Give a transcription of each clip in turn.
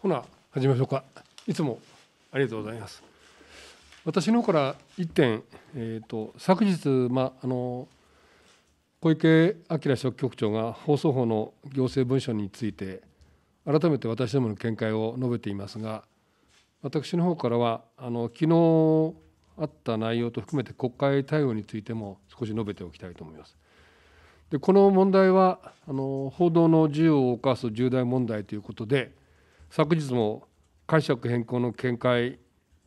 ほな始めましょうかいつもありがとうございます私の方から1点、えーと、昨日、まあの小池晃書局長が放送法の行政文書について改めて私どもの見解を述べていますが私の方からはあの昨日あった内容と含めて国会対応についても少し述べておきたいと思います。でこの問題はあの報道の自由を犯す重大問題ということで昨日も解釈変更の見解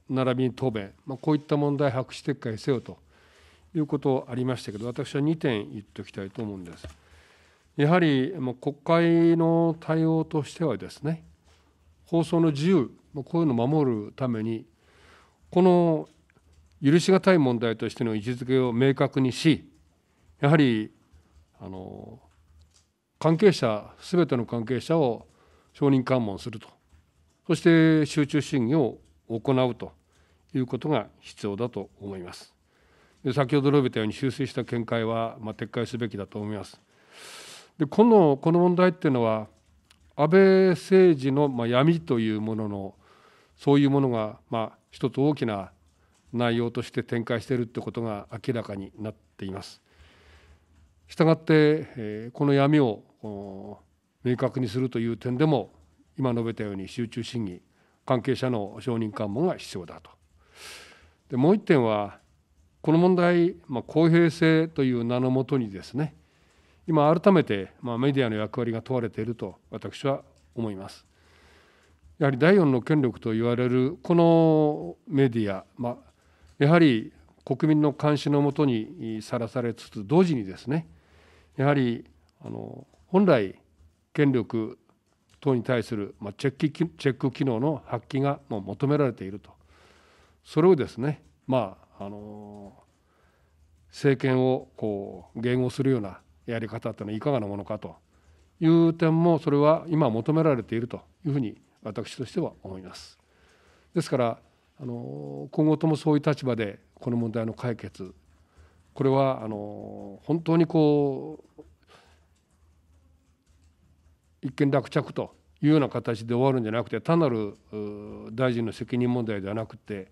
並びに答弁、まあ、こういった問題白紙撤回せよということありましたけど私は2点言っておきたいと思うんです。やはり国会の対応としてはですね放送の自由こういうのを守るためにこの許し難い問題としての位置づけを明確にしやはりあの関係者全ての関係者を証人喚問するとそして集中審議を行うということが必要だと思います。で先ほど述べたように修正した見解は、まあ、撤回すべきだと思います。でこのこの問題っていうのは安倍政治の、まあ、闇というもののそういうものが、まあ、一つ大きな内容として展開しているってことが明らかになっています。したがって、えー、この闇を明確にするという点でも今述べたように集中審議関係者の承認喚問が必要だと。でもう一点はこの問題、まあ、公平性という名のもとにですね今改めて、まあ、メディアの役割が問われていると私は思います。やはり第4の権力と言われるこのメディア、まあ、やはり国民の監視のもとにさらされつつ同時にですねやはりあの本来権力等に対する、まチェックチェック機能の発揮がもう求められているとそれをですね、まああの政権をこう迎合するようなやり方というのはいかがなものかという点もそれは今求められているというふうに私としては思います。ですからあの今後ともそういう立場でこの問題の解決これはあの本当にこう一見落着というような形で終わるんじゃなくて単なる大臣の責任問題ではなくて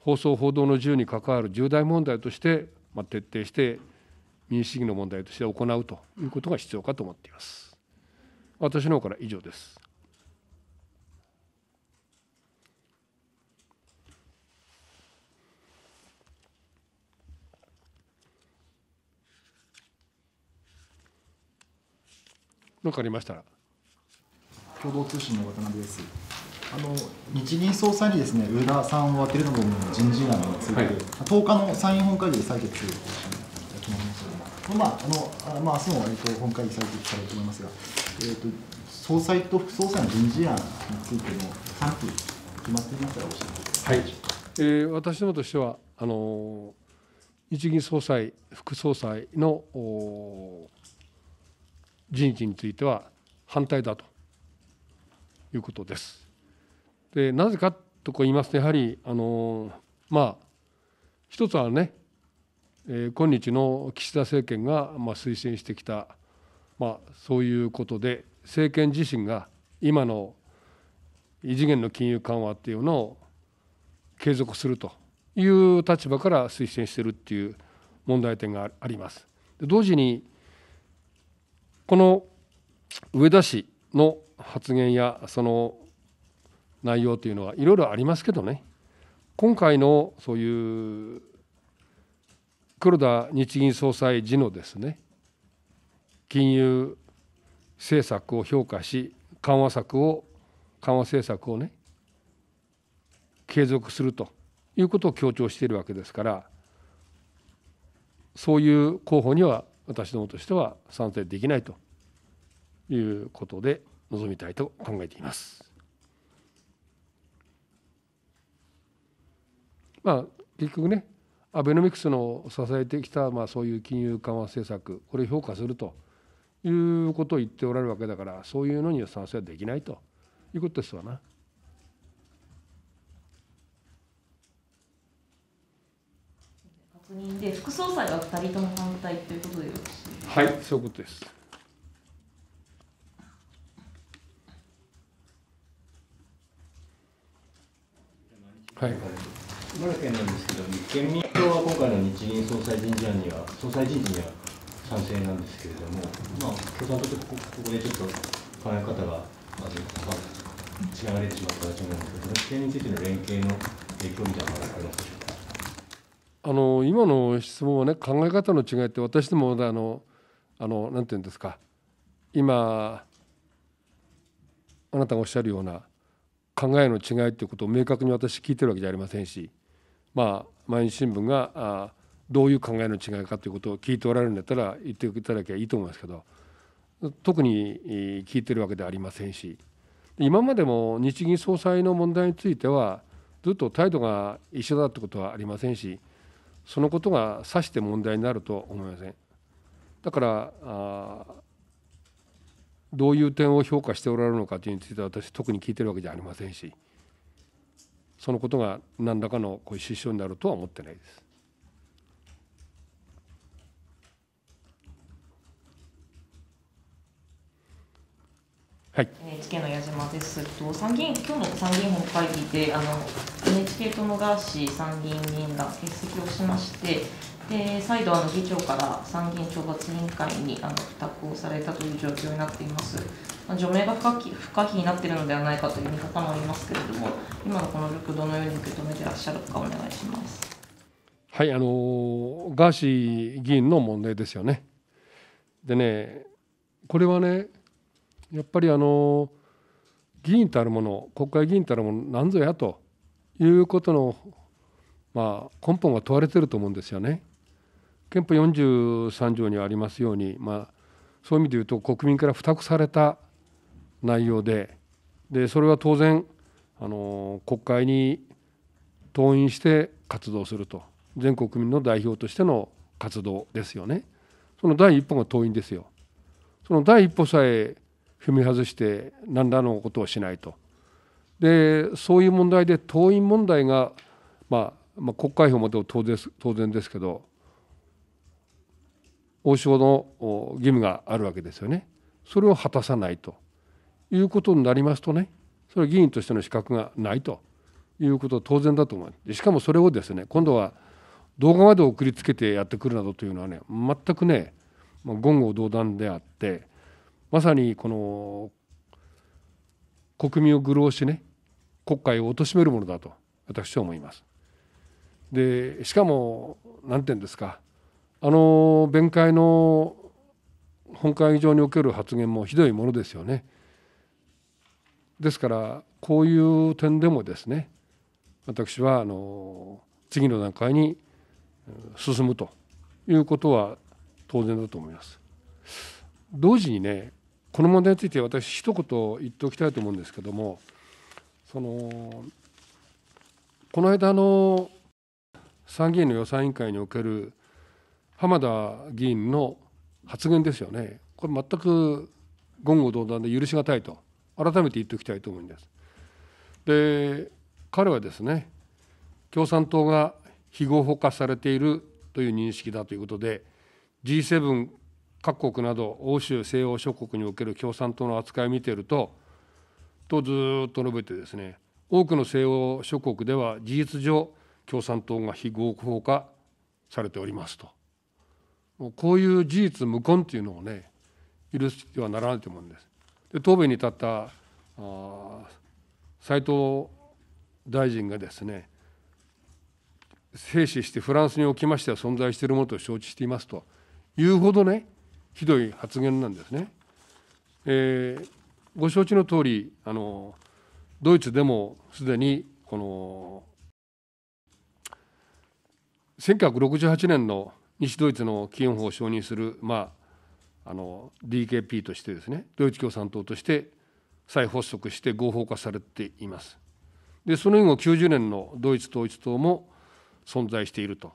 放送報道の自由に関わる重大問題として、まあ、徹底して民主主義の問題として行うということが必要かと思っています。私の方から以上です。何かありましたら共同通信の渡辺ですあの日銀総裁にですね上田さんを当てるのも人事案について、はい、10日の参院本会議で採決をましたまああのまあ明日も、えー、と本会議採決されると思いますが、えーと、と総裁と副総裁の人事案についての賛否決まっていましたら教えてください。はい、えー、私どもとしてはあの日銀総裁副総裁の人事については反対だということです。でなぜかと言いますとやはりあのまあ一つはね、えー、今日の岸田政権が、まあ、推薦してきた、まあ、そういうことで政権自身が今の異次元の金融緩和っていうのを継続するという立場から推薦してるっていう問題点があります。同時にこの上田氏の発言やその内容というのはいろいろありますけどね今回のそういう黒田日銀総裁時のですね金融政策を評価し緩和策を緩和政策をね継続するということを強調しているわけですからそういう候補には私どもとしては賛成できないということで臨みたいと考えています。まあ、結局ねアベノミクスの支えてきた、まあ、そういう金融緩和政策これ評価するということを言っておられるわけだからそういうのには賛成はできないということですわな。確認で副総裁は2人とも反対ということでよろしいはいそういうことです。はい、茨城県なんですけど、立憲民主党は今回の日銀総裁人事案には、総裁人事には賛成なんですけれども、まあ、共産党とここでちょっと考え方が、まず、まあ、違われてしまったらしいんですけど、立憲についての連携の影響みたいなのはありますでしょうか。あの今の質問はね考え方の違いって私どもあのあのなんていうんですか今あなたがおっしゃるような考えの違いということを明確に私聞いてるわけじゃありませんしまあ毎日新聞があどういう考えの違いかということを聞いておられるんだったら言っていただきゃいいと思いますけど特に聞いてるわけではありませんし今までも日銀総裁の問題についてはずっと態度が一緒だってことはありませんしそのことがさして問題になると思いません。だからどういう点を評価しておられるのかというについては私特に聞いてるわけじゃありませんしそのことが何らかのこういう支障になるとは思ってないです。はい、NHK の矢島ですと参議院今日の参議院本会議であの NHK 党のガーシー参議院議員が欠席をしましてで再度あの議長から参議院懲罰委員会にあの付託をされたという状況になっています。まあ、除名が不可不可避になっているのではないかという見方もありますけれども、今のこの状況、どのように受け止めていらっしゃるかお願いします。はい、あのガーシー議員の問題ですよね。でね、これはね、やっぱりあの議員たるもの国会議員たるもの何ぞやということの、まあ、根本が問われてると思うんですよね。憲法43条にありますように、まあ、そういう意味で言うと国民から付託された内容ででそれは当然あの国会に党員して活動すると全国民の代表としての活動ですよねその第一歩が党員ですよその第一歩さえ踏み外して何らのことをしないとでそういう問題で党員問題が、まあ、まあ、国会票も当然当然ですけど王将の義務があるわけですよねそれを果たさないということになりますとねそれは議員としての資格がないということは当然だと思うしかもそれをですね今度は動画まで送りつけてやってくるなどというのはね全くね言語道断であってまさにこの国民を愚弄してね国会を貶めるものだと私は思います。でしかも何て言うんですかあの弁解の本会議場における発言もひどいものですよね。ですからこういう点でもですね私はあの次の段階に進むということは当然だと思います。同時にねこの問題について私一言言っておきたいと思うんですけどもそのこの間の参議院の予算委員会における浜田議員の発言ですよねこれ全く言語道断で許し難いと改めて言っておきたいと思うんです。で彼はですね共産党が非合法化されているという認識だということで G7 各国など欧州西欧諸国における共産党の扱いを見ているととずっと述べてですね多くの西欧諸国では事実上共産党が非合法化されておりますとこういう事実無根というのをね許してはならないと思うんです。で答弁に立った斉藤大臣がですね静止してフランスにおきましては存在しているものと承知していますというほどねひどい発言なんですね。えー、ご承知の通りあドイツでもすでにこの1968年の西ドイツの基本法を承認する、まあ、あの DKP としてですねドイツ共産党として再発足して合法化されています。でその以後90年のドイツ統一党も存在していると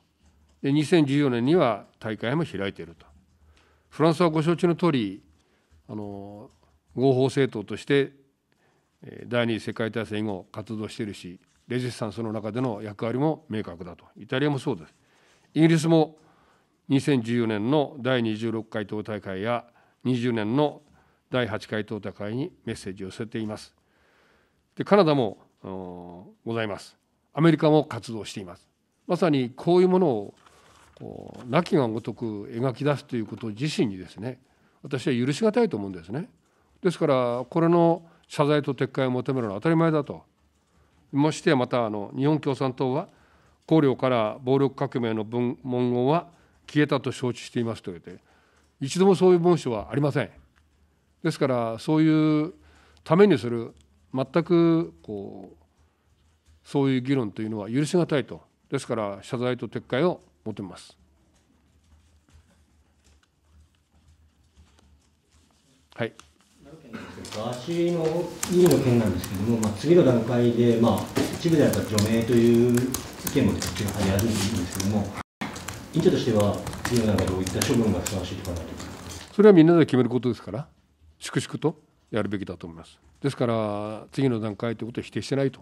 で2014年には大会も開いているとフランスはご承知の通りあの合法政党として第二次世界大戦以後活動しているしレジスタンスの中での役割も明確だとイタリアもそうですイギリスも2014年の第26回党大会や20年の第8回党大会にメッセージを寄せていますでカナダもございますアメリカも活動していますまさにこういうものをこう亡きがごとく描き出すということ自身にですね私は許し難いと思うんですね。ですからこれの謝罪と撤回を求めるのは当たり前だと。ましてやまたあの日本共産党は綱領から暴力革命の文文言は消えたと承知していますと言って一度もそういう文書はありません。ですからそういうためにする全くこうそういう議論というのは許し難いとですから謝罪と撤回を持ってます。はい。ガーシーの委員の件なんですけども、まあ、次の段階で、まあ、一部であれば除名という意見もこっちりるんですけども、委員長としては、次の階でどういった処分がふさわしいと考えてそれはみんなで決めることですから、粛々とやるべきだと思います。ですから、次の段階ということは否定してないという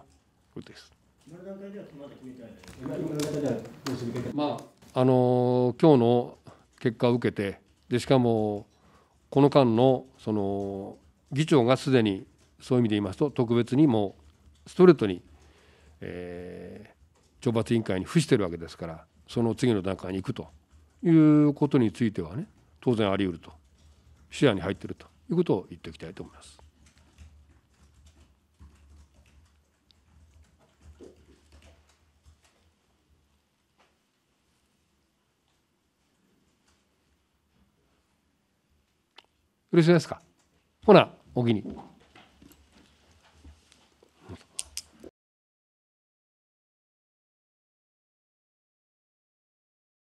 ことです。今の段階ではまだ決めてないです。今の段階ではどうするべきか。まああの今日の結果を受けてでしかもこの間のその議長がすでにそういう意味で言いますと特別にもうストレートに、えー、懲罰委員会に付してるわけですからその次の段階に行くということについてはね当然あり得ると視野に入ってるということを言っておきたいと思います。よろしいですかほなお気に。